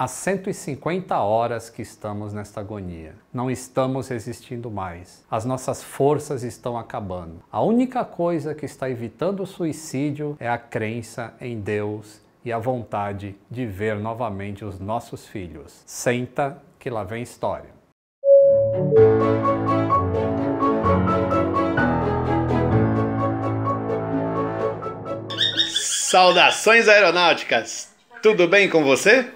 Há 150 horas que estamos nesta agonia. Não estamos resistindo mais. As nossas forças estão acabando. A única coisa que está evitando o suicídio é a crença em Deus e a vontade de ver novamente os nossos filhos. Senta que lá vem história. Saudações aeronáuticas! Tudo bem com você?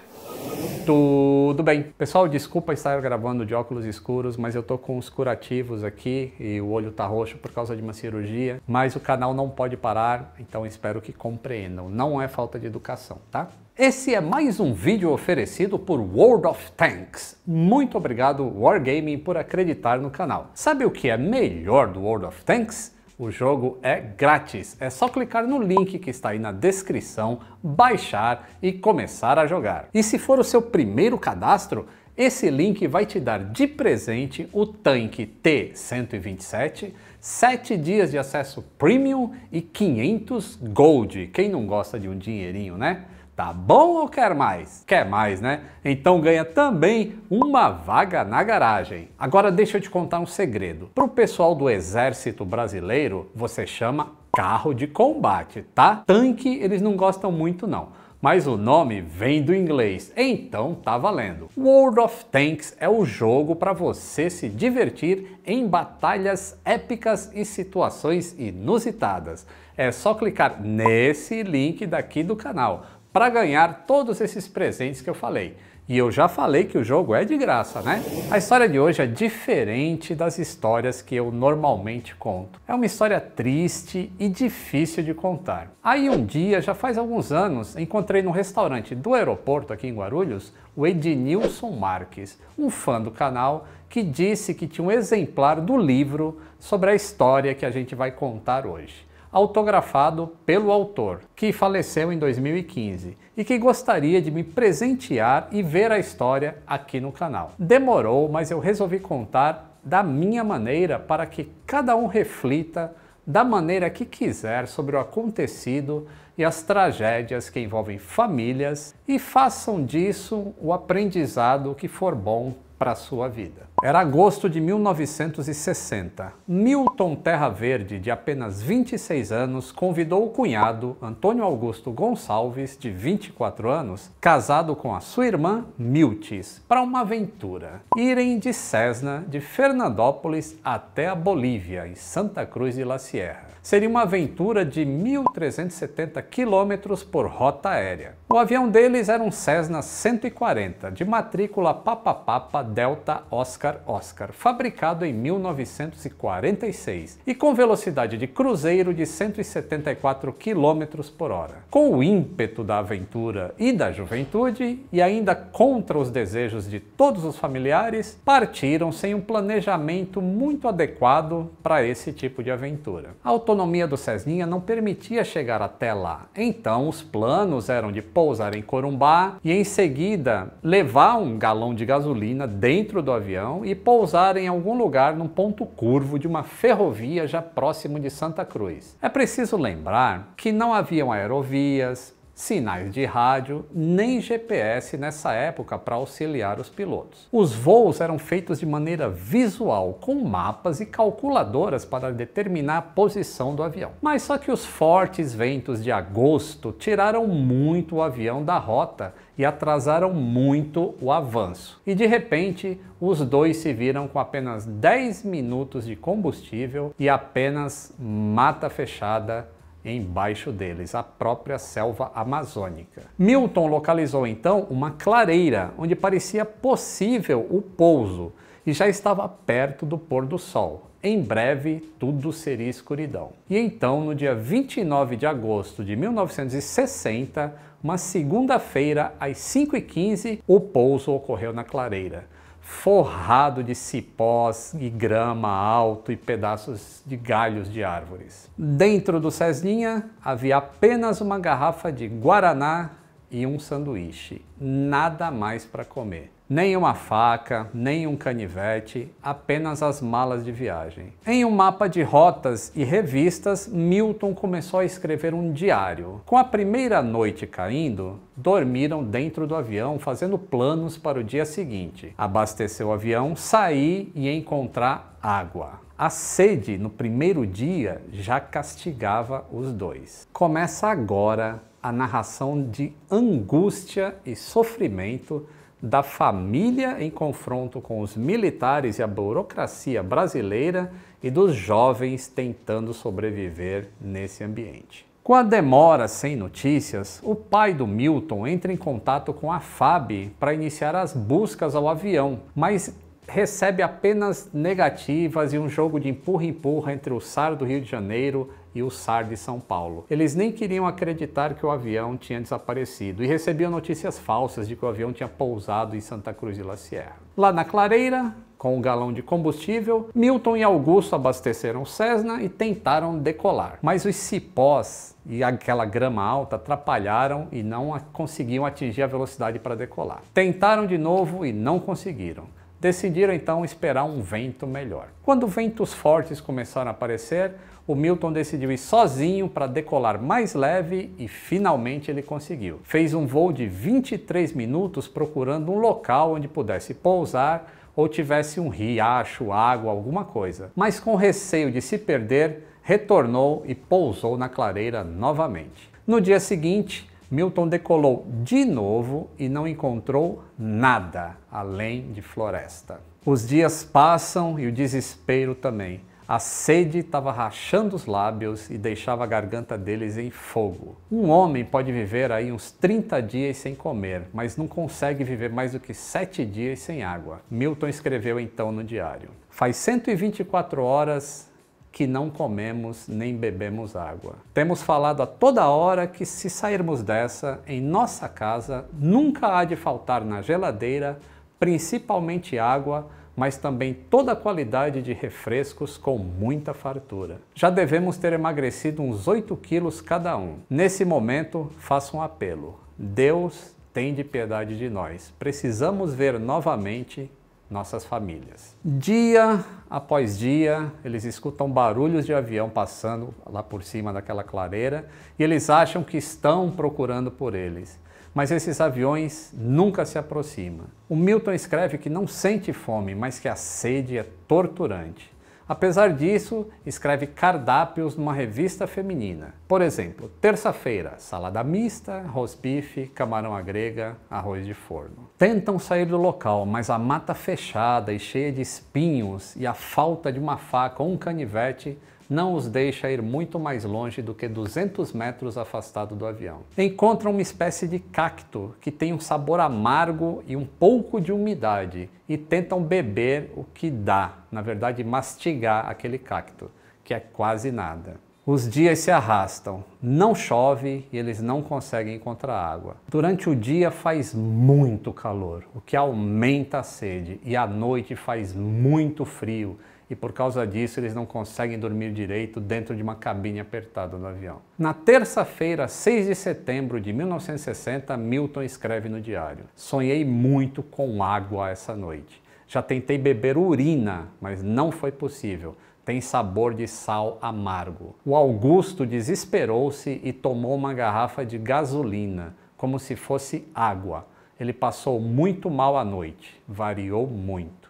Tudo bem. Pessoal, desculpa estar gravando de óculos escuros, mas eu tô com os curativos aqui e o olho tá roxo por causa de uma cirurgia, mas o canal não pode parar, então espero que compreendam. Não é falta de educação, tá? Esse é mais um vídeo oferecido por World of Tanks. Muito obrigado Wargaming por acreditar no canal. Sabe o que é melhor do World of Tanks? O jogo é grátis, é só clicar no link que está aí na descrição, baixar e começar a jogar. E se for o seu primeiro cadastro, esse link vai te dar de presente o tanque T127, 7 dias de acesso premium e 500 gold. Quem não gosta de um dinheirinho, né? Tá bom ou quer mais? Quer mais, né? Então ganha também uma vaga na garagem. Agora deixa eu te contar um segredo. Para o pessoal do Exército Brasileiro, você chama carro de combate, tá? Tanque eles não gostam muito não mas o nome vem do inglês, então tá valendo. World of Tanks é o jogo para você se divertir em batalhas épicas e situações inusitadas. É só clicar nesse link daqui do canal para ganhar todos esses presentes que eu falei. E eu já falei que o jogo é de graça, né? A história de hoje é diferente das histórias que eu normalmente conto. É uma história triste e difícil de contar. Aí um dia, já faz alguns anos, encontrei no restaurante do aeroporto aqui em Guarulhos o Ednilson Marques, um fã do canal que disse que tinha um exemplar do livro sobre a história que a gente vai contar hoje autografado pelo autor, que faleceu em 2015 e que gostaria de me presentear e ver a história aqui no canal. Demorou, mas eu resolvi contar da minha maneira para que cada um reflita da maneira que quiser sobre o acontecido e as tragédias que envolvem famílias e façam disso o aprendizado que for bom para a sua vida. Era agosto de 1960. Milton Terra Verde, de apenas 26 anos, convidou o cunhado, Antônio Augusto Gonçalves, de 24 anos, casado com a sua irmã Miltis, para uma aventura. Irem de Cessna de Fernandópolis até a Bolívia, em Santa Cruz de La Sierra. Seria uma aventura de 1.370 quilômetros por rota aérea. O avião deles era um Cessna 140, de matrícula Papa Papa Delta Oscar Oscar Oscar, fabricado em 1946 e com velocidade de cruzeiro de 174 km por hora. Com o ímpeto da aventura e da juventude, e ainda contra os desejos de todos os familiares, partiram sem um planejamento muito adequado para esse tipo de aventura. A autonomia do Cessninha não permitia chegar até lá, então os planos eram de pousar em Corumbá e em seguida levar um galão de gasolina dentro do avião e pousar em algum lugar num ponto curvo de uma ferrovia já próximo de Santa Cruz. É preciso lembrar que não haviam aerovias, sinais de rádio, nem GPS nessa época para auxiliar os pilotos. Os voos eram feitos de maneira visual, com mapas e calculadoras para determinar a posição do avião. Mas só que os fortes ventos de agosto tiraram muito o avião da rota e atrasaram muito o avanço. E de repente, os dois se viram com apenas 10 minutos de combustível e apenas mata fechada embaixo deles, a própria selva amazônica. Milton localizou então uma clareira onde parecia possível o pouso e já estava perto do pôr do sol. Em breve, tudo seria escuridão. E então, no dia 29 de agosto de 1960, uma segunda-feira, às 5h15, o pouso ocorreu na clareira forrado de cipós e grama alto e pedaços de galhos de árvores. Dentro do Cesninha havia apenas uma garrafa de guaraná e um sanduíche, nada mais para comer nem uma faca, nem um canivete, apenas as malas de viagem. Em um mapa de rotas e revistas, Milton começou a escrever um diário. Com a primeira noite caindo, dormiram dentro do avião, fazendo planos para o dia seguinte. Abastecer o avião, sair e encontrar água. A sede no primeiro dia já castigava os dois. Começa agora a narração de angústia e sofrimento da família em confronto com os militares e a burocracia brasileira e dos jovens tentando sobreviver nesse ambiente. Com a demora sem notícias, o pai do Milton entra em contato com a FAB para iniciar as buscas ao avião, mas recebe apenas negativas e um jogo de empurra-empurra entre o SAR do Rio de Janeiro e o SAR de São Paulo. Eles nem queriam acreditar que o avião tinha desaparecido e recebiam notícias falsas de que o avião tinha pousado em Santa Cruz de La Sierra. Lá na Clareira, com um galão de combustível, Milton e Augusto abasteceram o Cessna e tentaram decolar. Mas os cipós e aquela grama alta atrapalharam e não conseguiam atingir a velocidade para decolar. Tentaram de novo e não conseguiram. Decidiram então esperar um vento melhor. Quando ventos fortes começaram a aparecer, o Milton decidiu ir sozinho para decolar mais leve e finalmente ele conseguiu. Fez um voo de 23 minutos procurando um local onde pudesse pousar ou tivesse um riacho, água, alguma coisa. Mas com receio de se perder, retornou e pousou na clareira novamente. No dia seguinte, Milton decolou de novo e não encontrou nada além de floresta. Os dias passam e o desespero também. A sede estava rachando os lábios e deixava a garganta deles em fogo. Um homem pode viver aí uns 30 dias sem comer, mas não consegue viver mais do que 7 dias sem água. Milton escreveu então no diário: Faz 124 horas que não comemos nem bebemos água. Temos falado a toda hora que se sairmos dessa, em nossa casa nunca há de faltar na geladeira, principalmente água, mas também toda a qualidade de refrescos com muita fartura. Já devemos ter emagrecido uns 8 quilos cada um. Nesse momento, faço um apelo. Deus tem de piedade de nós. Precisamos ver novamente nossas famílias. Dia após dia, eles escutam barulhos de avião passando lá por cima daquela clareira e eles acham que estão procurando por eles. Mas esses aviões nunca se aproximam. O Milton escreve que não sente fome, mas que a sede é torturante. Apesar disso, escreve cardápios numa revista feminina. Por exemplo, terça-feira, salada mista, rosbife, camarão à grega, arroz de forno. Tentam sair do local, mas a mata fechada e cheia de espinhos e a falta de uma faca ou um canivete não os deixa ir muito mais longe do que 200 metros afastado do avião. Encontram uma espécie de cacto que tem um sabor amargo e um pouco de umidade e tentam beber o que dá, na verdade, mastigar aquele cacto, que é quase nada. Os dias se arrastam, não chove e eles não conseguem encontrar água. Durante o dia faz muito calor, o que aumenta a sede, e à noite faz muito frio, e por causa disso eles não conseguem dormir direito dentro de uma cabine apertada do avião. Na terça-feira, 6 de setembro de 1960, Milton escreve no diário: Sonhei muito com água essa noite. Já tentei beber urina, mas não foi possível. Tem sabor de sal amargo. O Augusto desesperou-se e tomou uma garrafa de gasolina, como se fosse água. Ele passou muito mal a noite, variou muito.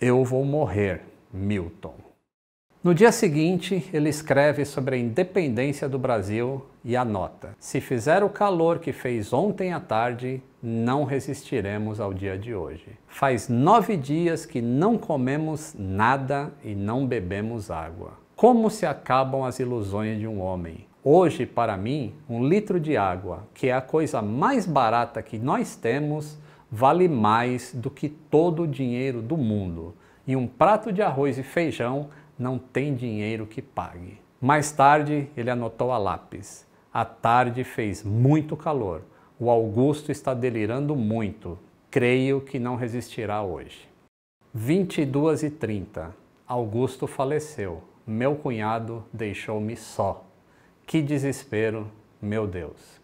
Eu vou morrer, Milton. No dia seguinte, ele escreve sobre a independência do Brasil e anota: Se fizer o calor que fez ontem à tarde, não resistiremos ao dia de hoje. Faz nove dias que não comemos nada e não bebemos água. Como se acabam as ilusões de um homem? Hoje, para mim, um litro de água, que é a coisa mais barata que nós temos, vale mais do que todo o dinheiro do mundo e um prato de arroz e feijão não tem dinheiro que pague. Mais tarde, ele anotou a lápis. A tarde fez muito calor. O Augusto está delirando muito. Creio que não resistirá hoje. 22 e 30. Augusto faleceu. Meu cunhado deixou-me só. Que desespero, meu Deus.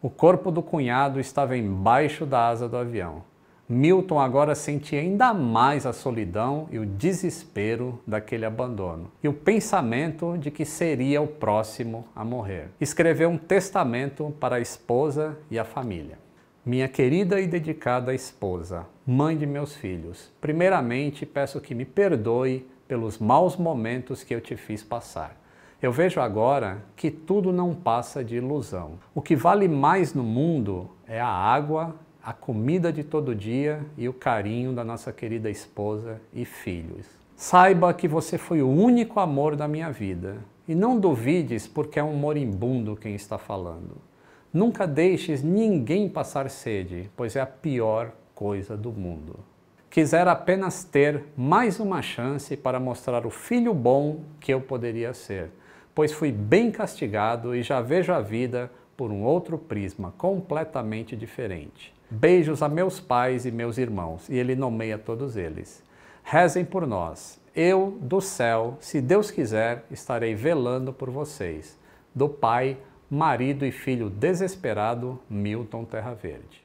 O corpo do cunhado estava embaixo da asa do avião. Milton agora sentia ainda mais a solidão e o desespero daquele abandono e o pensamento de que seria o próximo a morrer. Escreveu um testamento para a esposa e a família. Minha querida e dedicada esposa, mãe de meus filhos, primeiramente peço que me perdoe pelos maus momentos que eu te fiz passar. Eu vejo agora que tudo não passa de ilusão. O que vale mais no mundo é a água a comida de todo dia e o carinho da nossa querida esposa e filhos. Saiba que você foi o único amor da minha vida. E não duvides, porque é um moribundo quem está falando. Nunca deixes ninguém passar sede, pois é a pior coisa do mundo. Quisera apenas ter mais uma chance para mostrar o filho bom que eu poderia ser, pois fui bem castigado e já vejo a vida por um outro prisma completamente diferente. Beijos a meus pais e meus irmãos. E ele nomeia todos eles. Rezem por nós. Eu, do céu, se Deus quiser, estarei velando por vocês. Do pai, marido e filho desesperado, Milton Terra Verde.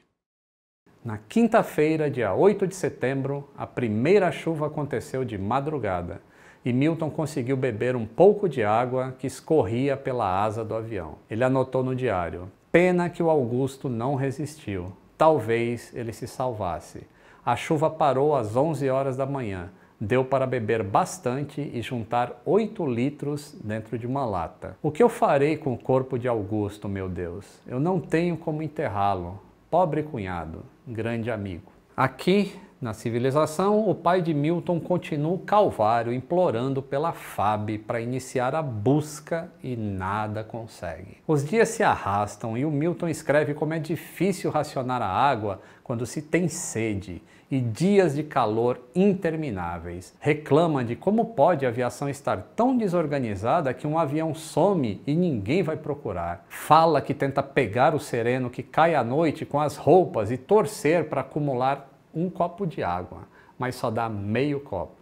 Na quinta-feira, dia 8 de setembro, a primeira chuva aconteceu de madrugada e Milton conseguiu beber um pouco de água que escorria pela asa do avião. Ele anotou no diário: Pena que o Augusto não resistiu. Talvez ele se salvasse. A chuva parou às 11 horas da manhã. Deu para beber bastante e juntar 8 litros dentro de uma lata. O que eu farei com o corpo de Augusto, meu Deus? Eu não tenho como enterrá-lo. Pobre cunhado, grande amigo. Aqui na civilização, o pai de Milton continua o calvário, implorando pela FAB para iniciar a busca e nada consegue. Os dias se arrastam e o Milton escreve como é difícil racionar a água quando se tem sede e dias de calor intermináveis. Reclama de como pode a aviação estar tão desorganizada que um avião some e ninguém vai procurar. Fala que tenta pegar o sereno que cai à noite com as roupas e torcer para acumular um copo de água, mas só dá meio copo.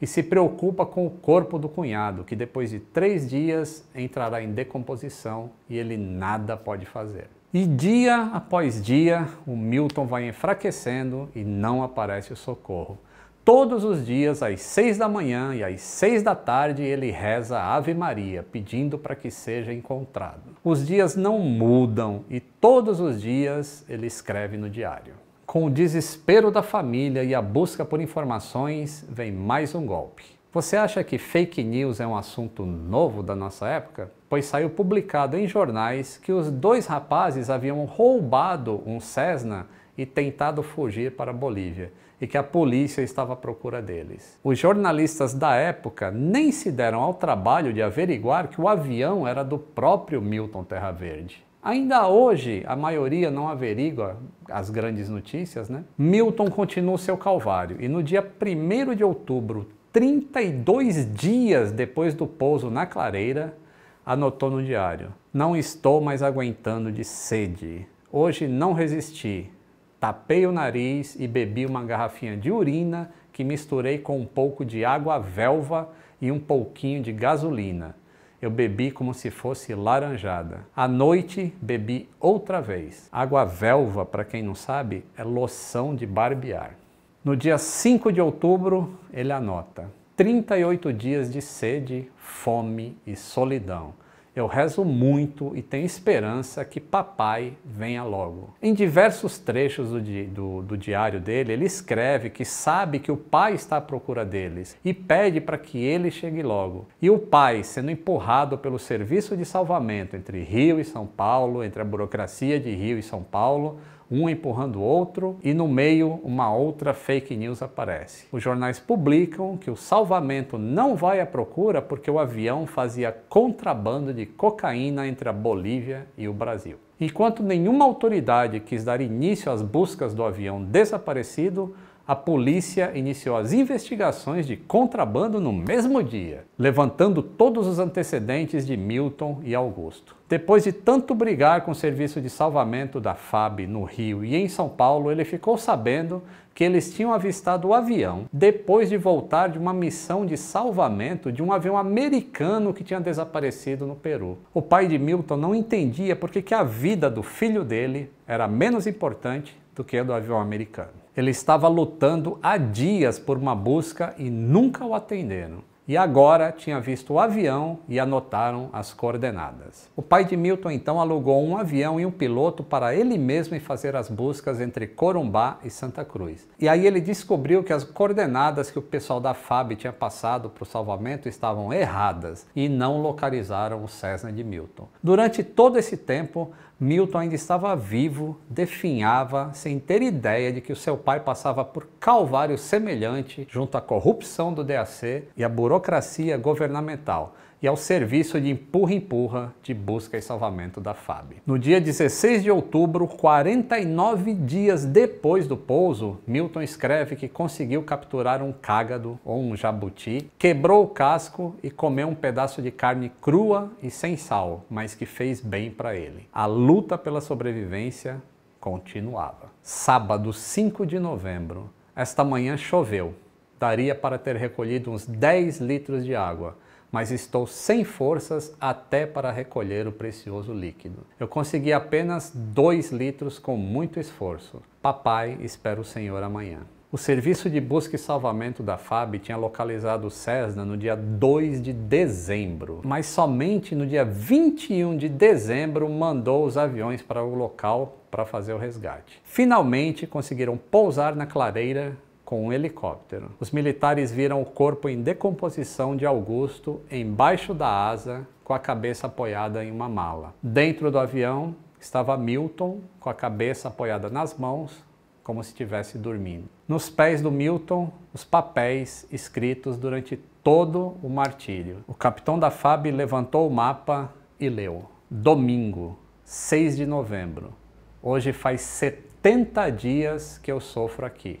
E se preocupa com o corpo do cunhado, que depois de três dias entrará em decomposição e ele nada pode fazer. E dia após dia, o Milton vai enfraquecendo e não aparece o socorro. Todos os dias, às seis da manhã e às seis da tarde, ele reza a Ave Maria, pedindo para que seja encontrado. Os dias não mudam e todos os dias ele escreve no diário. Com o desespero da família e a busca por informações, vem mais um golpe. Você acha que fake news é um assunto novo da nossa época? Pois saiu publicado em jornais que os dois rapazes haviam roubado um Cessna e tentado fugir para a Bolívia e que a polícia estava à procura deles. Os jornalistas da época nem se deram ao trabalho de averiguar que o avião era do próprio Milton Terra Verde. Ainda hoje, a maioria não averigua as grandes notícias, né? Milton continua o seu calvário e no dia 1 de outubro, 32 dias depois do pouso na clareira, anotou no diário: Não estou mais aguentando de sede. Hoje não resisti. Tapei o nariz e bebi uma garrafinha de urina que misturei com um pouco de água velva e um pouquinho de gasolina eu bebi como se fosse laranjada. À noite, bebi outra vez. Água velva, para quem não sabe, é loção de barbear. No dia 5 de outubro, ele anota: 38 dias de sede, fome e solidão. Eu rezo muito e tenho esperança que papai venha logo. Em diversos trechos do, do, do diário dele, ele escreve que sabe que o pai está à procura deles e pede para que ele chegue logo. E o pai, sendo empurrado pelo serviço de salvamento entre Rio e São Paulo, entre a burocracia de Rio e São Paulo, um empurrando o outro e no meio uma outra fake news aparece. Os jornais publicam que o salvamento não vai à procura porque o avião fazia contrabando de cocaína entre a Bolívia e o Brasil. Enquanto nenhuma autoridade quis dar início às buscas do avião desaparecido, a polícia iniciou as investigações de contrabando no mesmo dia, levantando todos os antecedentes de Milton e Augusto. Depois de tanto brigar com o serviço de salvamento da FAB no Rio e em São Paulo, ele ficou sabendo que eles tinham avistado o avião depois de voltar de uma missão de salvamento de um avião americano que tinha desaparecido no Peru. O pai de Milton não entendia porque que a vida do filho dele era menos importante do que a do avião americano. Ele estava lutando há dias por uma busca e nunca o atenderam. E agora tinha visto o avião e anotaram as coordenadas. O pai de Milton então alugou um avião e um piloto para ele mesmo fazer as buscas entre Corumbá e Santa Cruz. E aí ele descobriu que as coordenadas que o pessoal da FAB tinha passado para o salvamento estavam erradas e não localizaram o Cessna de Milton. Durante todo esse tempo, Milton ainda estava vivo, definhava, sem ter ideia de que o seu pai passava por calvário semelhante junto à corrupção do DAC e à burocracia governamental e ao serviço de empurra-empurra de busca e salvamento da FAB. No dia 16 de outubro, 49 dias depois do pouso, Milton escreve que conseguiu capturar um cágado ou um jabuti, quebrou o casco e comeu um pedaço de carne crua e sem sal, mas que fez bem para ele. A luta pela sobrevivência continuava. Sábado 5 de novembro, esta manhã choveu. Daria para ter recolhido uns 10 litros de água mas estou sem forças até para recolher o precioso líquido. Eu consegui apenas 2 litros com muito esforço. Papai, espero o senhor amanhã. O serviço de busca e salvamento da FAB tinha localizado o Cessna no dia 2 de dezembro, mas somente no dia 21 de dezembro mandou os aviões para o local para fazer o resgate. Finalmente conseguiram pousar na clareira com um helicóptero. Os militares viram o corpo em decomposição de Augusto embaixo da asa, com a cabeça apoiada em uma mala. Dentro do avião estava Milton, com a cabeça apoiada nas mãos, como se estivesse dormindo. Nos pés do Milton, os papéis escritos durante todo o martírio. O capitão da FAB levantou o mapa e leu: Domingo, 6 de novembro. Hoje faz 70 dias que eu sofro aqui.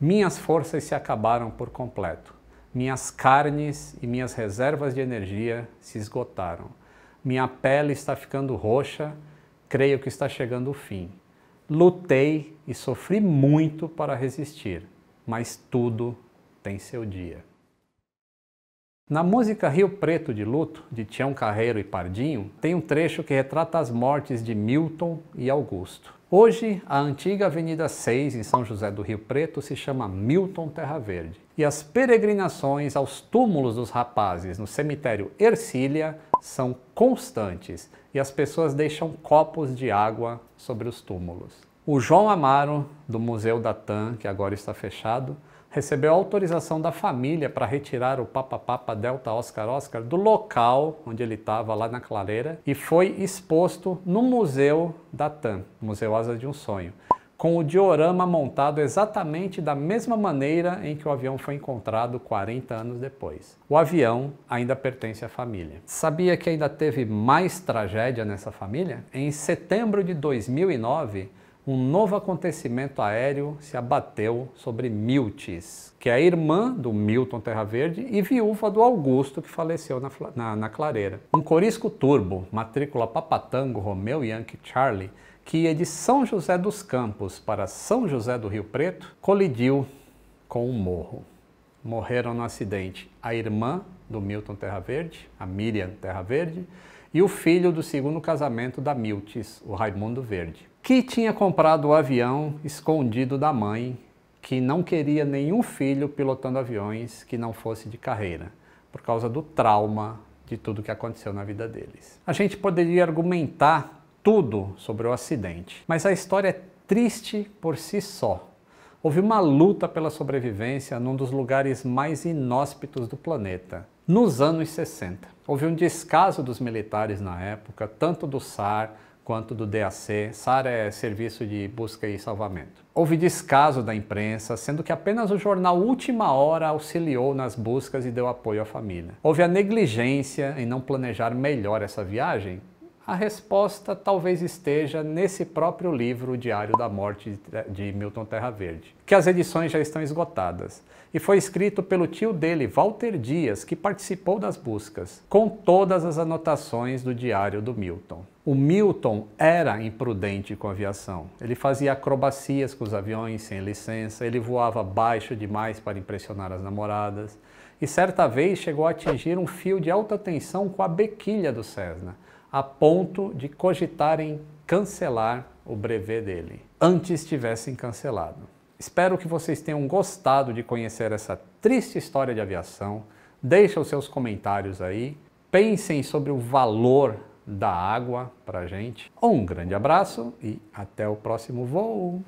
Minhas forças se acabaram por completo. Minhas carnes e minhas reservas de energia se esgotaram. Minha pele está ficando roxa, creio que está chegando o fim. Lutei e sofri muito para resistir, mas tudo tem seu dia. Na música Rio Preto de Luto, de Tião Carreiro e Pardinho, tem um trecho que retrata as mortes de Milton e Augusto. Hoje, a antiga Avenida 6, em São José do Rio Preto, se chama Milton Terra Verde. E as peregrinações aos túmulos dos rapazes no cemitério Ercília são constantes e as pessoas deixam copos de água sobre os túmulos. O João Amaro, do Museu da TAM, que agora está fechado, recebeu autorização da família para retirar o Papa Papa Delta Oscar Oscar do local onde ele estava, lá na Clareira, e foi exposto no Museu da TAM, Museu Asa de um Sonho, com o diorama montado exatamente da mesma maneira em que o avião foi encontrado 40 anos depois. O avião ainda pertence à família. Sabia que ainda teve mais tragédia nessa família? Em setembro de 2009, um novo acontecimento aéreo se abateu sobre Miltis, que é a irmã do Milton Terra Verde e viúva do Augusto, que faleceu na, na, na clareira. Um corisco turbo, matrícula Papatango Romeu Yankee Charlie, que ia de São José dos Campos para São José do Rio Preto, colidiu com um morro. Morreram no acidente a irmã do Milton Terra Verde, a Miriam Terra Verde, e o filho do segundo casamento da Miltis, o Raimundo Verde que tinha comprado o avião escondido da mãe, que não queria nenhum filho pilotando aviões que não fosse de carreira, por causa do trauma de tudo que aconteceu na vida deles. A gente poderia argumentar tudo sobre o acidente, mas a história é triste por si só. Houve uma luta pela sobrevivência num dos lugares mais inóspitos do planeta, nos anos 60. Houve um descaso dos militares na época, tanto do SAR quanto do DAC. SAR é Serviço de Busca e Salvamento. Houve descaso da imprensa, sendo que apenas o jornal Última Hora auxiliou nas buscas e deu apoio à família. Houve a negligência em não planejar melhor essa viagem? A resposta talvez esteja nesse próprio livro, o Diário da Morte de Milton Terra Verde, que as edições já estão esgotadas. E foi escrito pelo tio dele, Walter Dias, que participou das buscas, com todas as anotações do Diário do Milton. O Milton era imprudente com a aviação. Ele fazia acrobacias com os aviões sem licença, ele voava baixo demais para impressionar as namoradas e certa vez chegou a atingir um fio de alta tensão com a bequilha do Cessna, a ponto de cogitarem cancelar o brevet dele, antes tivessem cancelado. Espero que vocês tenham gostado de conhecer essa triste história de aviação. Deixem os seus comentários aí. Pensem sobre o valor da água para gente. Um grande abraço e até o próximo voo!